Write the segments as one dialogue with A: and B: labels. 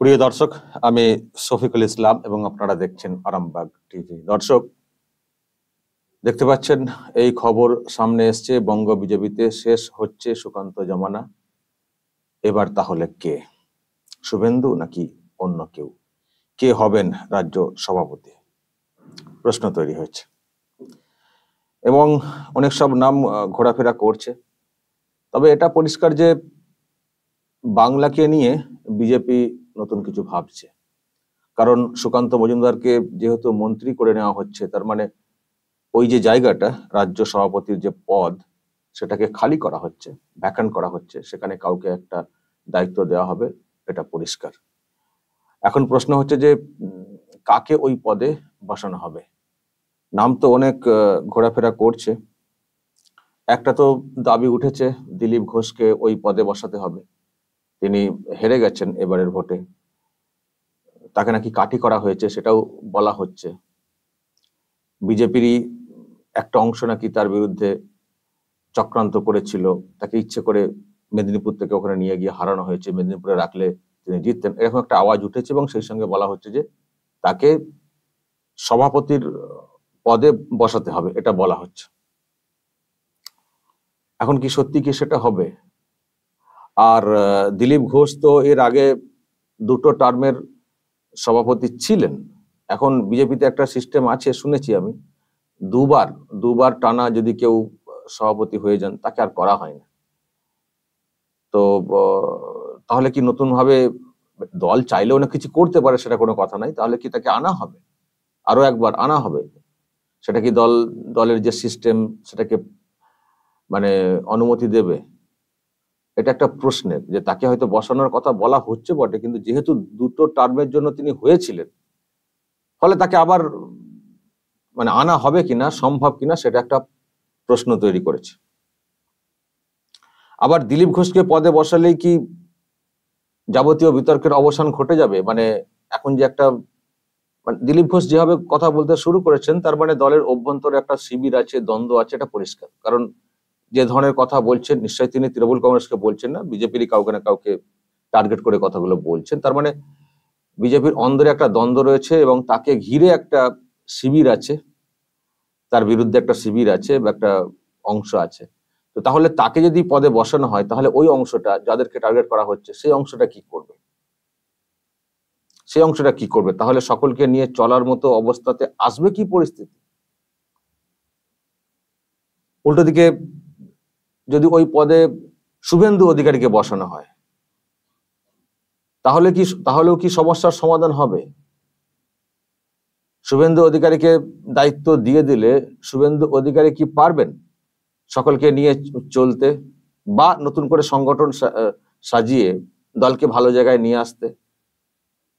A: প্রিয় দর্শক আমি শফিকুল ইসলাম এবং আপনারা দেখছেন আরামবাগ টিভি দর্শক দেখতে পাচ্ছেন এই খবর সামনে এসছে বঙ্গ বিজেপিতে শেষ হচ্ছে সুকান্ত জমানা এবার তাহলে কে শুভেন্দু নাকি অন্য কেউ কে হবেন রাজ্য সভাপতি প্রশ্ন তৈরি হয়েছে এবং অনেক সব নাম ঘোরাফেরা করছে তবে এটা পরিষ্কার যে বাংলাকে নিয়ে বিজেপি নতুন কিছু ভাবছে কারণ সুকান্ত মজুমদারকে যেহেতু মন্ত্রী করে নেওয়া হচ্ছে তার মানে ওই যে জায়গাটা রাজ্য সভাপতির যে পদ সেটাকে খালি করা হচ্ছে ব্যাখ্যান করা হচ্ছে সেখানে কাউকে একটা দায়িত্ব দেওয়া হবে এটা পরিষ্কার এখন প্রশ্ন হচ্ছে যে কাকে ওই পদে বসানো হবে নাম তো অনেক ঘোরাফেরা করছে একটা তো দাবি উঠেছে দিলীপ ঘোষকে ওই পদে বসাতে হবে তিনি হেরে গেছেন এবারের ভোটে তাকে নাকি কাটি করা হয়েছে সেটাও বলা হচ্ছে বিজেপিরই একটা অংশ নাকি তার বিরুদ্ধে চক্রান্ত করেছিল তাকে ইচ্ছে করে মেদিনীপুর থেকে ওখানে নিয়ে গিয়ে হারানো হয়েছে মেদিনীপুরে রাখলে তিনি জিততেন এরকম একটা আওয়াজ উঠেছে এবং সেই সঙ্গে বলা হচ্ছে যে তাকে সভাপতির পদে বসাতে হবে এটা বলা হচ্ছে এখন কি সত্যি কি সেটা হবে আর দিলীপ ঘোষ তো এর আগে দুটো টার্মের সভাপতি ছিলেন এখন বিজেপিতে একটা সিস্টেম আছে শুনেছি আমি দুবার দুবার টানা যদি কেউ সভাপতি হয়ে যান তাকে আর করা হয় না তো তাহলে কি নতুনভাবে দল চাইলেও না কিছু করতে পারে সেটা কোনো কথা নাই তাহলে কি তাকে আনা হবে আরো একবার আনা হবে সেটা কি দল দলের যে সিস্টেম সেটাকে মানে অনুমতি দেবে এটা একটা প্রশ্নের যে তাকে হয়তো বসানোর কথা বলা হচ্ছে বটে কিন্তু যেহেতু দুটো টার্মের জন্য তিনি হয়েছিলেন ফলে তাকে আবার মানে আনা হবে কিনা সম্ভব কিনা সেটা একটা প্রশ্ন তৈরি করেছে আবার দিলীপ ঘোষকে পদে বসালেই কি যাবতীয় বিতর্কের অবসান ঘটে যাবে মানে এখন যে একটা মানে দিলীপ ঘোষ যেভাবে কথা বলতে শুরু করেছেন তার মানে দলের অভ্যন্তরে একটা শিবির আছে দ্বন্দ্ব আছে এটা পরিষ্কার কারণ যে ধরনের কথা বলছেন নিশ্চয়ই তিনি তৃণমূল কংগ্রেসকে বলছেন না বিজেপিরই কাউকে না কাউকে টার্গেট করে কথাগুলো বলছেন তার মানে বিজেপির অন্দরে একটা দ্বন্দ্ব রয়েছে এবং তাকে ঘিরে একটা শিবির আছে তার বিরুদ্ধে একটা শিবির আছে বা একটা অংশ আছে তো তাহলে তাকে যদি পদে বসানো হয় তাহলে ওই অংশটা যাদেরকে টার্গেট করা হচ্ছে সেই অংশটা কি করবে সেই অংশটা কি করবে তাহলে সকলকে নিয়ে চলার মতো অবস্থাতে আসবে কি পরিস্থিতি উল্টো দিকে যদি ওই পদে শুভেন্দু অধিকারীকে বসানো হয় তাহলে কি তাহলেও কি সমস্যার সমাধান হবে শুভেন্দু অধিকারীকে দায়িত্ব দিয়ে দিলে শুভেন্দু অধিকারী কি পারবেন সকলকে নিয়ে চলতে বা নতুন করে সংগঠন সাজিয়ে দলকে ভালো জায়গায় নিয়ে আসতে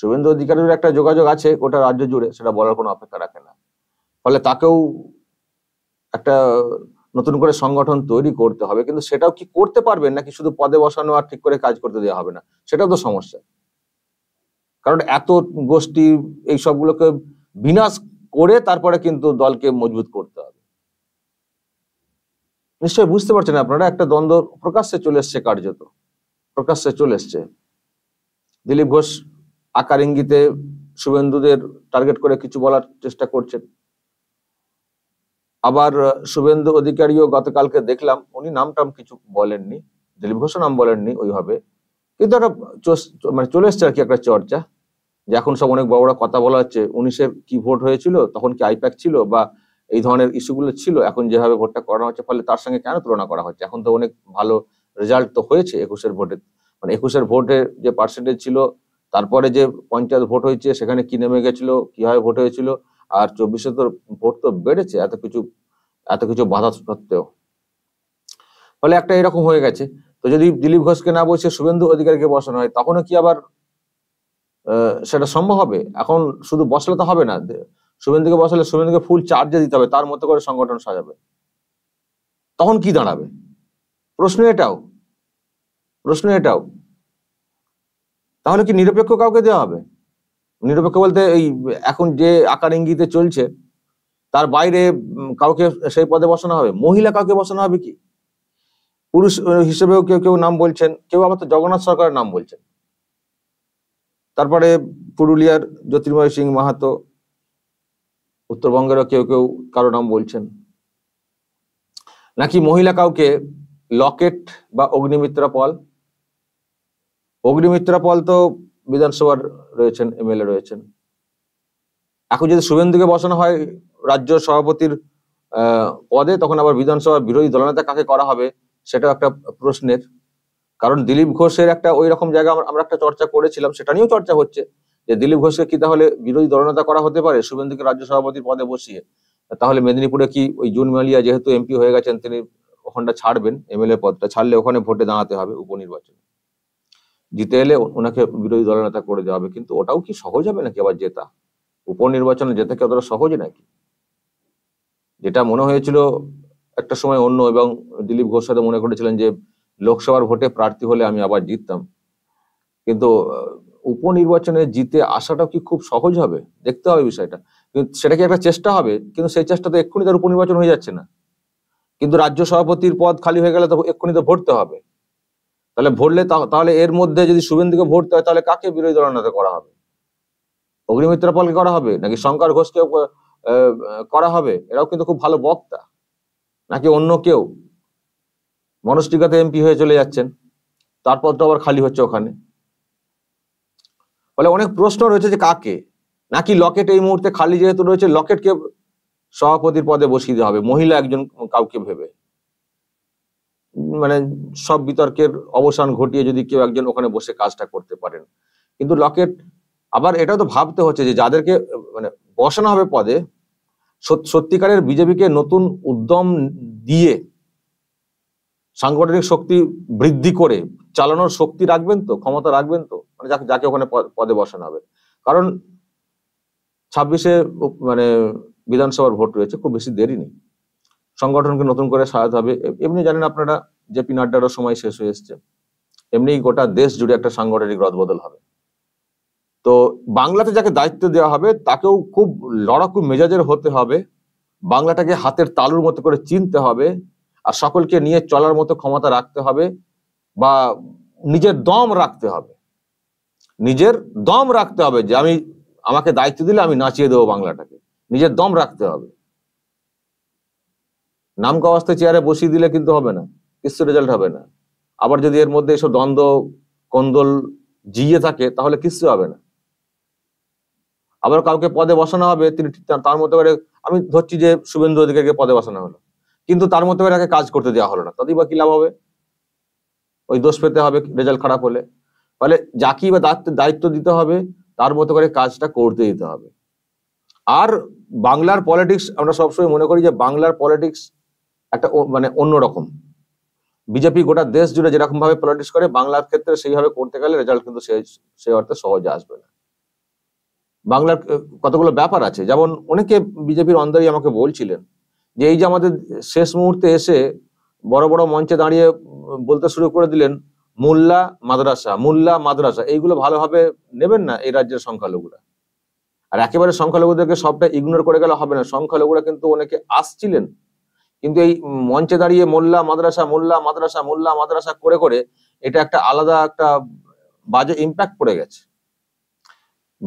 A: শুভেন্দু অধিকারীর একটা যোগাযোগ আছে ওটা রাজ্য জুড়ে সেটা বলার কোনো অপেক্ষা রাখে না ফলে তাকেও একটা নতুন করে সংগঠন তৈরি করতে হবে কিন্তু সেটাও কি করতে পারবেন নাকি শুধু পদে বসানো আর ঠিক করে কাজ করতে দেওয়া হবে না সেটাও তো সমস্যা কারণ এত গোষ্ঠী এই সবগুলোকে বিনাশ করে তারপরে কিন্তু দলকে মজবুত করতে হবে নিশ্চয় বুঝতে পারছেন আপনারা একটা দ্বন্দ্ব প্রকাশ্যে চলে এসছে কার্যত প্রকাশ্যে চলে এসছে দিলীপ ঘোষ আকার ইঙ্গিতে শুভেন্দুদের টার্গেট করে কিছু বলার চেষ্টা করছেন আবার শুভেন্দু অধিকারীও গতকালকে দেখলাম উনি নাম টাম কিছু বলেননি দিলীপ ঘোষ নাম বলেননি ওইভাবে কিন্তু একটা মানে চলে এসছে আর কি একটা চর্চা যে এখন সব অনেক বড় বড় কথা বলা হচ্ছে উনিশে কি ভোট হয়েছিল তখন কি আইপ্যাক ছিল বা এই ধরনের ইস্যুগুলো ছিল এখন যেভাবে ভোটটা করানো হচ্ছে ফলে তার সঙ্গে কেন তুলনা করা হচ্ছে এখন তো অনেক ভালো রেজাল্ট তো হয়েছে একুশের ভোটে মানে একুশের ভোটে যে পার্সেন্টেজ ছিল তারপরে যে পঞ্চায়েত ভোট হয়েছে সেখানে কি নেমে গেছিল কিভাবে ভোট হয়েছিল আর চব্বিশে তোর ভোট তো বেড়েছে এত কিছু এত কিছু বাধা সত্ত্বেও ফলে একটা এরকম হয়ে গেছে তো যদি দিলীপ ঘোষকে না বসে শুভেন্দু অধিকারীকে বসানো হয় তখনও কি আবার সেটা সম্ভব হবে এখন শুধু বসলে তো হবে না শুভেন্দুকে বসালে শুভেন্দুকে ফুল চার্জে দিতে হবে তার মতো করে সংগঠন সাজাবে তখন কি দাঁড়াবে প্রশ্ন এটাও প্রশ্ন এটাও তাহলে কি নিরপেক্ষ কাউকে দেওয়া হবে নিরপেক্ষ বলতে এই এখন যে আকার ইঙ্গিতে চলছে তার বাইরে কাউকে সেই পদে বসানো হবে মহিলা কাউকে বসানো হবে কি পুরুষ হিসেবেও কেউ কেউ নাম বলছেন কেউ আবার তো জগন্নাথ সরকারের নাম বলছেন তারপরে পুরুলিয়ার জ্যোতির্ময় সিং মাহাতো উত্তরবঙ্গেরও কেউ কেউ কারো নাম বলছেন নাকি মহিলা কাউকে লকেট বা অগ্নিমিত্রা পল অগ্নিমিত্রা পল তো বিধানসভার রয়েছেন এমএলএ রয়েছেন এখন যদি শুভেন্দুকে বসানো হয় রাজ্য সভাপতির পদে তখন আবার বিধানসভার বিরোধী দলনেতা কাকে করা হবে সেটাও একটা প্রশ্নের কারণ দিলীপ ঘোষের একটা ওই রকম জায়গা আমরা একটা চর্চা করেছিলাম সেটা নিয়েও চর্চা হচ্ছে যে দিলীপ ঘোষকে কি তাহলে বিরোধী দলনেতা করা হতে পারে শুভেন্দুকে রাজ্য সভাপতির পদে বসিয়ে তাহলে মেদিনীপুরে কি ওই জুন মালিয়া যেহেতু এমপি হয়ে গেছেন তিনি ওখানটা ছাড়বেন এমএলএ পদটা ছাড়লে ওখানে ভোটে দাঁড়াতে হবে উপনির্বাচনে জিতে এলে ওনাকে বিরোধী দলনেতা করে দেওয়া হবে কিন্তু ওটাও কি সহজ হবে নাকি আবার জেতা উপনির্বাচনে জেতা কি অতটা সহজ নাকি যেটা মনে হয়েছিল একটা সময় অন্য এবং দিলীপ ঘোষ সাথে মনে করেছিলেন যে লোকসভার ভোটে প্রার্থী হলে আমি আবার জিততাম কিন্তু উপনির্বাচনে জিতে আসাটা কি খুব সহজ হবে দেখতে হবে বিষয়টা কিন্তু সেটা কি একটা চেষ্টা হবে কিন্তু সেই চেষ্টা তো এক্ষুনি তার উপনির্বাচন হয়ে যাচ্ছে না কিন্তু রাজ্য সভাপতির পদ খালি হয়ে গেলে তো এক্ষুনি তো ভরতে হবে তাহলে ভরলে তাহলে এর মধ্যে যদি শুভেন্দুকে ভরতে হয় তাহলে কাকে বিরোধী দলনেতা করা হবে অগ্নিমিত্র পালকে করা হবে নাকি শঙ্কর ঘোষকে করা হবে এরাও কিন্তু খুব ভালো বক্তা নাকি অন্য কেউ মনস্টিকাতে এমপি হয়ে চলে যাচ্ছেন তারপর তো আবার খালি হচ্ছে ওখানে ফলে অনেক প্রশ্ন রয়েছে যে কাকে নাকি লকেট এই মুহূর্তে খালি যেহেতু রয়েছে লকেটকে সভাপতির পদে বসিয়ে দেওয়া হবে মহিলা একজন কাউকে ভেবে মানে সব বিতর্কের অবসান ঘটিয়ে যদি কেউ একজন ওখানে বসে কাজটা করতে পারেন কিন্তু লকেট আবার এটা তো ভাবতে হচ্ছে যে যাদেরকে মানে বসানো হবে পদে সত্যিকারের বিজেপিকে নতুন উদ্যম দিয়ে সাংগঠনিক শক্তি বৃদ্ধি করে চালানোর শক্তি রাখবেন তো ক্ষমতা রাখবেন তো মানে যাকে যাকে ওখানে পদে বসানো হবে কারণ ছাব্বিশে মানে বিধানসভার ভোট রয়েছে খুব বেশি দেরি নেই সংগঠনকে নতুন করে সাজাতে হবে এমনি জানেন আপনারা পি নাড্ডারও সময় শেষ হয়ে এসছে এমনি গোটা দেশ জুড়ে একটা সাংগঠনিক রদবদল হবে তো বাংলাতে যাকে দায়িত্ব দেওয়া হবে তাকেও খুব লড়াকু মেজাজের হতে হবে বাংলাটাকে হাতের তালুর মতো করে চিনতে হবে আর সকলকে নিয়ে চলার মতো ক্ষমতা রাখতে হবে বা নিজের দম রাখতে হবে নিজের দম রাখতে হবে যে আমি আমাকে দায়িত্ব দিলে আমি নাচিয়ে দেবো বাংলাটাকে নিজের দম রাখতে হবে নাম অবস্থায় চেয়ারে বসিয়ে দিলে কিন্তু হবে না কিছু রেজাল্ট হবে না আবার যদি এর মধ্যে এসব দ্বন্দ্ব কন্দল জিয়ে থাকে তাহলে কিছু হবে না আবার কাউকে পদে বসানো হবে তিনি তার মতো করে আমি ধরছি যে শুভেন্দু অধিকারীকে পদে বসানো হলো কিন্তু তার মতো করে তাকে কাজ করতে দেওয়া হলো না তাতেই বা কি লাভ হবে ওই দোষ পেতে হবে রেজাল্ট খারাপ হলে ফলে যাকেই বা দায়িত্ব দিতে হবে তার মতো করে কাজটা করতে দিতে হবে আর বাংলার পলিটিক্স আমরা সবসময় মনে করি যে বাংলার পলিটিক্স একটা মানে অন্যরকম বিজেপি গোটা দেশ জুড়ে যেরকম ভাবে পলিটিক্স করে বাংলার ক্ষেত্রে সেইভাবে করতে গেলে রেজাল্ট কিন্তু সেই অর্থে সহজে আসবে না বাংলার কতগুলো ব্যাপার আছে যেমন অনেকে বিজেপির অন্দরই আমাকে বলছিলেন যে এই যে আমাদের শেষ মুহূর্তে এসে বড় বড় মঞ্চে দাঁড়িয়ে বলতে শুরু করে দিলেন মোল্লা মাদ্রাসা মোল্লা মাদ্রাসা এইগুলো ভালোভাবে নেবেন না এই রাজ্যের সংখ্যালঘুরা আর একেবারে সংখ্যালঘুদেরকে সবটা ইগনোর করে গেলে হবে না সংখ্যালঘুরা কিন্তু অনেকে আসছিলেন কিন্তু এই মঞ্চে দাঁড়িয়ে মোল্লা মাদ্রাসা মোল্লা মাদ্রাসা মোল্লা মাদ্রাসা করে করে এটা একটা আলাদা একটা বাজে ইম্প্যাক্ট পড়ে গেছে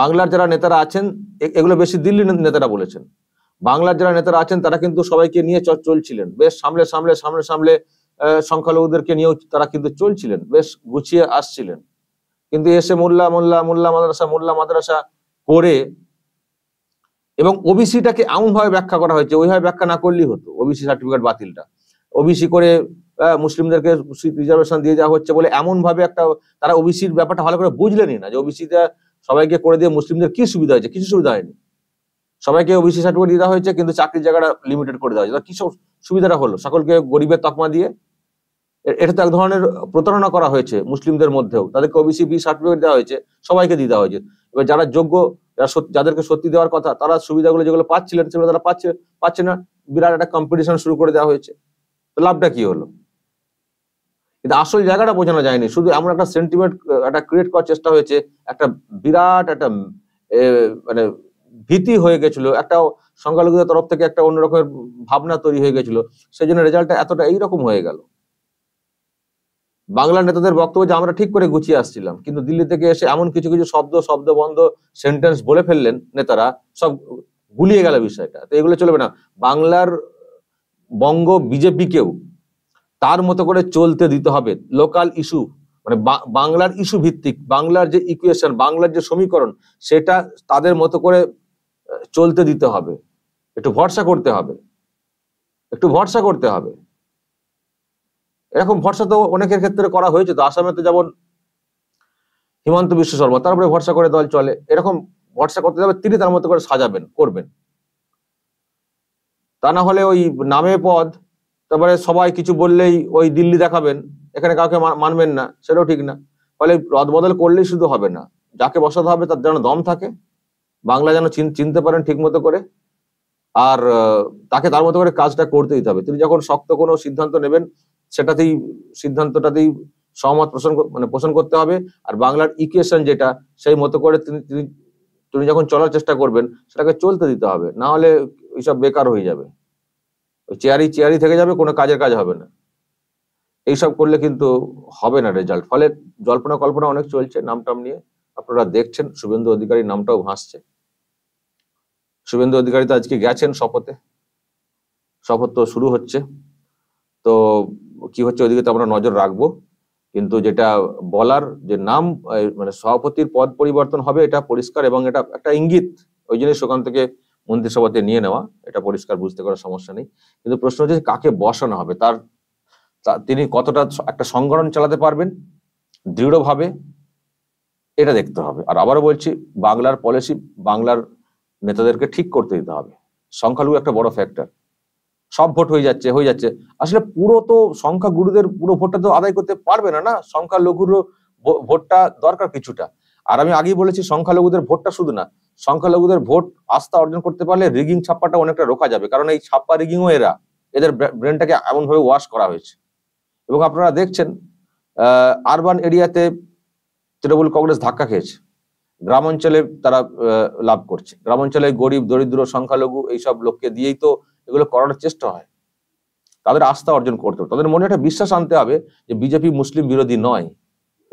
A: বাংলার যারা নেতারা আছেন এগুলো বেশি দিল্লির নেতারা বলেছেন বাংলার যারা নেতারা আছেন তারা কিন্তু সবাইকে নিয়ে চলছিলেন বেশ সামলে সামলে সামলে সামলে সংখ্যালঘুদেরকে নিয়েও তারা কিন্তু চলছিলেন বেশ গুছিয়ে আসছিলেন কিন্তু এসে মোল্লা মোল্লা মোল্লা মাদ্রাসা মোল্লা মাদ্রাসা করে এবং ওবিসিটাকে এমনভাবে ব্যাখ্যা করা হয়েছে ওইভাবে ব্যাখ্যা না করলেই হতো ওবিসি সার্টিফিকেট বাতিলটা ওবিসি করে মুসলিমদেরকে রিজার্ভেশন দিয়ে দেওয়া হচ্ছে বলে এমনভাবে একটা তারা ওবিসির ব্যাপারটা ভালো করে বুঝলেনই না যে ওবিসিটা সবাইকে করে দিয়ে মুসলিমদের কি সুবিধা হয়েছে কিছু সুবিধা হয়নি সবাইকে ওবিসি সার্টিফিকেট দেওয়া হয়েছে কিন্তু চাকরির জায়গাটা লিমিটেড করে দেওয়া হয়েছে কি সব সুবিধাটা হলো সকলকে গরিবের তকমা দিয়ে এটা তো এক ধরনের প্রতারণা করা হয়েছে মুসলিমদের মধ্যেও তাদেরকে ওবিসি বি সার্টিফিকেট দেওয়া হয়েছে সবাইকে দিয়ে দেওয়া হয়েছে এবার যারা যোগ্য যারা যাদেরকে সত্যি দেওয়ার কথা তারা সুবিধাগুলো যেগুলো পাচ্ছিলেন সেগুলো তারা পাচ্ছে পাচ্ছে না বিরাট একটা কম্পিটিশন শুরু করে দেওয়া হয়েছে লাভটা কি হলো কিন্তু আসল জায়গাটা বোঝানো যায়নি শুধু এমন একটা সেন্টিমেন্ট একটা ক্রিয়েট করার চেষ্টা হয়েছে একটা বিরাট একটা মানে ভীতি হয়ে গেছিল একটা সংখ্যালঘুদের তরফ থেকে একটা অন্যরকমের ভাবনা তৈরি হয়ে গেছিল সেই জন্য রেজাল্টটা এতটা এইরকম হয়ে গেল বাংলা নেতাদের বক্তব্য যে আমরা ঠিক করে গুছিয়ে আসছিলাম কিন্তু দিল্লি থেকে এসে এমন কিছু কিছু শব্দ শব্দ বন্ধ সেন্টেন্স বলে ফেললেন নেতারা সব গুলিয়ে গেল বিষয়টা তো এগুলো চলবে না বাংলার বঙ্গ বিজেপিকেও তার মতো করে চলতে দিতে হবে লোকাল ইস্যু মানে বাংলার ইস্যু ভিত্তিক বাংলার যে ইকুয়েশন বাংলার যে সমীকরণ সেটা তাদের মতো করে চলতে দিতে হবে একটু ভরসা করতে হবে একটু ভরসা করতে হবে এরকম ভরসা তো অনেকের ক্ষেত্রে করা হয়েছে তো আসামেতে যেমন হিমন্ত বিশ্ব শর্মা তারপরে ভরসা করে দল চলে এরকম ভরসা করতে যাবে তিনি তার মতো করে সাজাবেন করবেন তা না হলে ওই নামে পদ তারপরে সবাই কিছু বললেই ওই দিল্লি দেখাবেন এখানে কাউকে মানবেন না সেটাও ঠিক না ফলে রদবদল করলেই শুধু হবে না যাকে বসাতে হবে তার যেন দম থাকে বাংলা যেন চিনতে পারেন ঠিক মতো করে আর তাকে তার মতো করে কাজটা করতে দিতে হবে তিনি যখন শক্ত কোনো সিদ্ধান্ত নেবেন সেটাতেই সিদ্ধান্তটাতেই সহমত পোষণ মানে পোষণ করতে হবে আর বাংলার ইকুয়েশন যেটা সেই মতো করে তিনি তিনি তিনি যখন চলার চেষ্টা করবেন সেটাকে চলতে দিতে হবে না হলে এইসব বেকার হয়ে যাবে ওই চেয়ারই চেয়ারই থেকে যাবে কোনো কাজের কাজ হবে না এইসব করলে কিন্তু হবে না রেজাল্ট ফলে জল্পনা কল্পনা অনেক চলছে নামটাম নিয়ে আপনারা দেখছেন শুভেন্দু অধিকারীর নামটাও ভাসছে শুভেন্দু অধিকারী তো আজকে গেছেন শপথে শপথ তো শুরু হচ্ছে তো কি হচ্ছে ওইদিকে তো আমরা নজর রাখবো কিন্তু যেটা বলার যে নাম মানে সভাপতির পদ পরিবর্তন হবে এটা পরিষ্কার এবং এটা একটা ইঙ্গিত ওই জন্য সেখান থেকে মন্ত্রিসভাতে নিয়ে নেওয়া এটা পরিষ্কার বুঝতে করার সমস্যা নেই কিন্তু প্রশ্ন হচ্ছে কাকে বসানো হবে তার তিনি কতটা একটা সংগঠন চালাতে পারবেন দৃঢ়ভাবে এটা দেখতে হবে আর আবারও বলছি বাংলার পলিসি বাংলার নেতাদেরকে ঠিক করতে দিতে হবে সংখ্যালঘু একটা বড় ফ্যাক্টর সব ভোট হয়ে যাচ্ছে হয়ে যাচ্ছে আসলে পুরো তো সংখ্যা গুরুদের পুরো ভোটটা তো আদায় করতে পারবে না না সংখ্যা লঘুর ভোটটা দরকার কিছুটা আর আমি আগেই বলেছি সংখ্যালঘুদের ভোটটা শুধু না সংখ্যালঘুদের ভোট আস্থা অর্জন করতে পারলে রিগিং ছাপ্পাটা অনেকটা রোকা যাবে কারণ এই ছাপ্পা রিগিংও এরা এদের ব্রেনটাকে এমনভাবে ওয়াশ করা হয়েছে এবং আপনারা দেখছেন আরবান এরিয়াতে তৃণমূল কংগ্রেস ধাক্কা খেয়েছে গ্রামাঞ্চলে তারা লাভ করছে গ্রামাঞ্চলে গরিব দরিদ্র সংখ্যালঘু এইসব লোককে দিয়েই তো এগুলো করানোর চেষ্টা হয় তাদের আস্থা অর্জন করতে হবে তাদের মনে একটা বিশ্বাস আনতে হবে যে বিজেপি মুসলিম বিরোধী নয়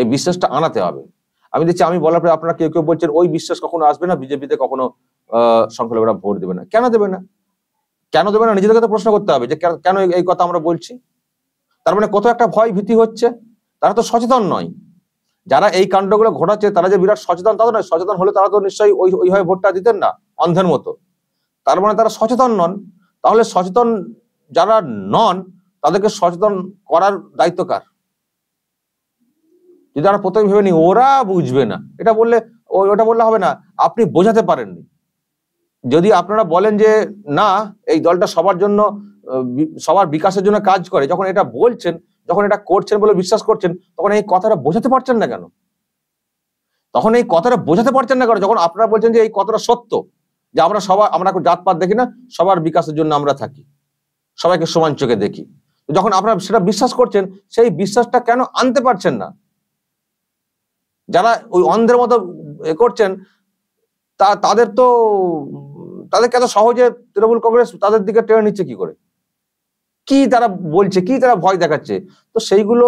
A: এই বিশ্বাসটা আনাতে হবে আমি দেখছি আমি বলার পরে আপনারা কেউ কেউ বলছেন ওই বিশ্বাস কখনো আসবে না বিজেপিতে কখনো সংখ্যালঘুরা ভোট দেবে না কেন দেবে না কেন দেবে না নিজেদের কথা প্রশ্ন করতে হবে যে কেন এই কথা আমরা বলছি তার মানে কত একটা ভয় ভীতি হচ্ছে তারা তো সচেতন নয় যারা এই কাণ্ডগুলো ঘটাচ্ছে তারা যে বিরাট সচেতন তাদের নয় সচেতন হলে তারা তো নিশ্চয়ই ওই ওইভাবে ভোটটা দিতেন না অন্ধের মতো তার মানে তারা সচেতন নন তাহলে সচেতন যারা নন তাদেরকে সচেতন করার দায়িত্ব কার যদি আমরা প্রথমে ভেবে নিই ওরা বুঝবে না এটা বললে ওটা বললে হবে না আপনি বোঝাতে পারেননি যদি আপনারা বলেন যে না এই দলটা সবার জন্য সবার বিকাশের জন্য কাজ করে যখন এটা বলছেন যখন এটা করছেন বলে বিশ্বাস করছেন তখন এই কথাটা বোঝাতে পারছেন না কেন তখন এই কথাটা বোঝাতে পারছেন না কেন যখন আপনারা বলছেন যে এই কথাটা সত্য যে আমরা সবার আমরা জাতপাত দেখি না সবার বিকাশের জন্য আমরা থাকি সবাইকে সমান চোখে দেখি যখন আপনারা সেটা বিশ্বাস করছেন সেই বিশ্বাসটা কেন আনতে পারছেন না যারা ওই অন্ধের মতো এ করছেন তা তাদের তো তাদের এত সহজে তৃণমূল কংগ্রেস তাদের দিকে টেনে নিচ্ছে কি করে কি তারা বলছে কি তারা ভয় দেখাচ্ছে তো সেইগুলো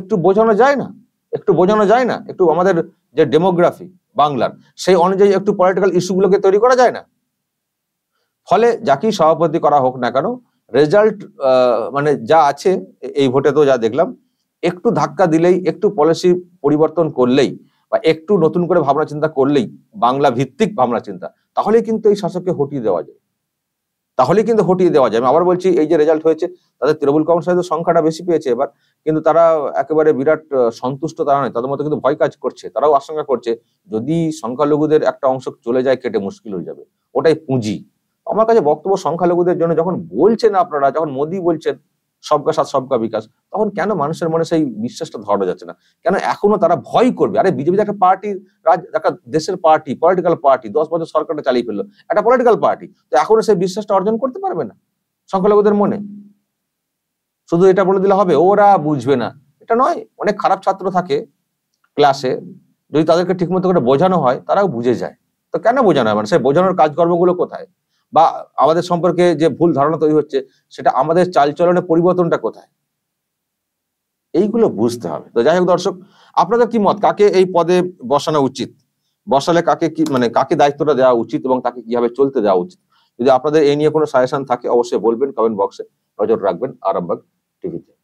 A: একটু বোঝানো যায় না একটু বোঝানো যায় না একটু আমাদের যে ডেমোগ্রাফি বাংলার সেই অনুযায়ী একটু পলিটিক্যাল ইস্যুগুলোকে তৈরি করা যায় না ফলে যাকেই সভাপতি করা হোক না কেন রেজাল্ট মানে যা আছে এই ভোটে তো যা দেখলাম একটু ধাক্কা দিলেই একটু পলিসি পরিবর্তন করলেই বা একটু নতুন করে ভাবনা চিন্তা করলেই বাংলা ভিত্তিক ভাবনা চিন্তা তাহলে কিন্তু এই শাসককে হটিয়ে দেওয়া যায় তাহলে কিন্তু হটিয়ে দেওয়া যাবে আবার বলছি এই যে রেজাল্ট হয়েছে তাদের তৃণমূল কংগ্রেসের সংখ্যাটা বেশি পেয়েছে এবার কিন্তু তারা একেবারে বিরাট সন্তুষ্ট তারা নয় তাদের মতো কিন্তু ভয় কাজ করছে তারাও আশঙ্কা করছে যদি সংখ্যালঘুদের একটা অংশ চলে যায় কেটে মুশকিল হয়ে যাবে ওটাই পুঁজি আমার কাছে বক্তব্য সংখ্যালঘুদের জন্য যখন বলছেন আপনারা যখন মোদি বলছেন সবকা সাথ সবকা বিকাশ তখন কেন মানুষের মনে সেই বিশ্বাসটা ধরা যাচ্ছে না কেন এখনো তারা ভয় করবে আরে বিজেপি একটা পার্টি একটা দেশের পার্টি পলিটিক্যাল পার্টি দশ বছর সরকারটা চালিয়ে ফেললো একটা পলিটিক্যাল পার্টি তো এখনো সেই বিশ্বাসটা অর্জন করতে পারবে না সংখ্যালঘুদের মনে শুধু এটা বলে দিলে হবে ওরা বুঝবে না এটা নয় অনেক খারাপ ছাত্র থাকে ক্লাসে যদি তাদেরকে ঠিকমতো করে বোঝানো হয় তারাও বুঝে যায় তো কেন বোঝানো হয় মানে সে বোঝানোর কাজকর্মগুলো কোথায় বা আমাদের সম্পর্কে যে ভুল ধারণা তৈরি হচ্ছে সেটা আমাদের চালচলনে পরিবর্তনটা কোথায় এইগুলো বুঝতে হবে তো যাই হোক দর্শক আপনাদের কি মত কাকে এই পদে বসানো উচিত বসালে কাকে কি মানে কাকে দায়িত্বটা দেওয়া উচিত এবং তাকে কিভাবে চলতে দেওয়া উচিত যদি আপনাদের এই নিয়ে কোনো সাজেশন থাকে অবশ্যই বলবেন কমেন্ট বক্সে নজর রাখবেন আরামবাগ টিভিতে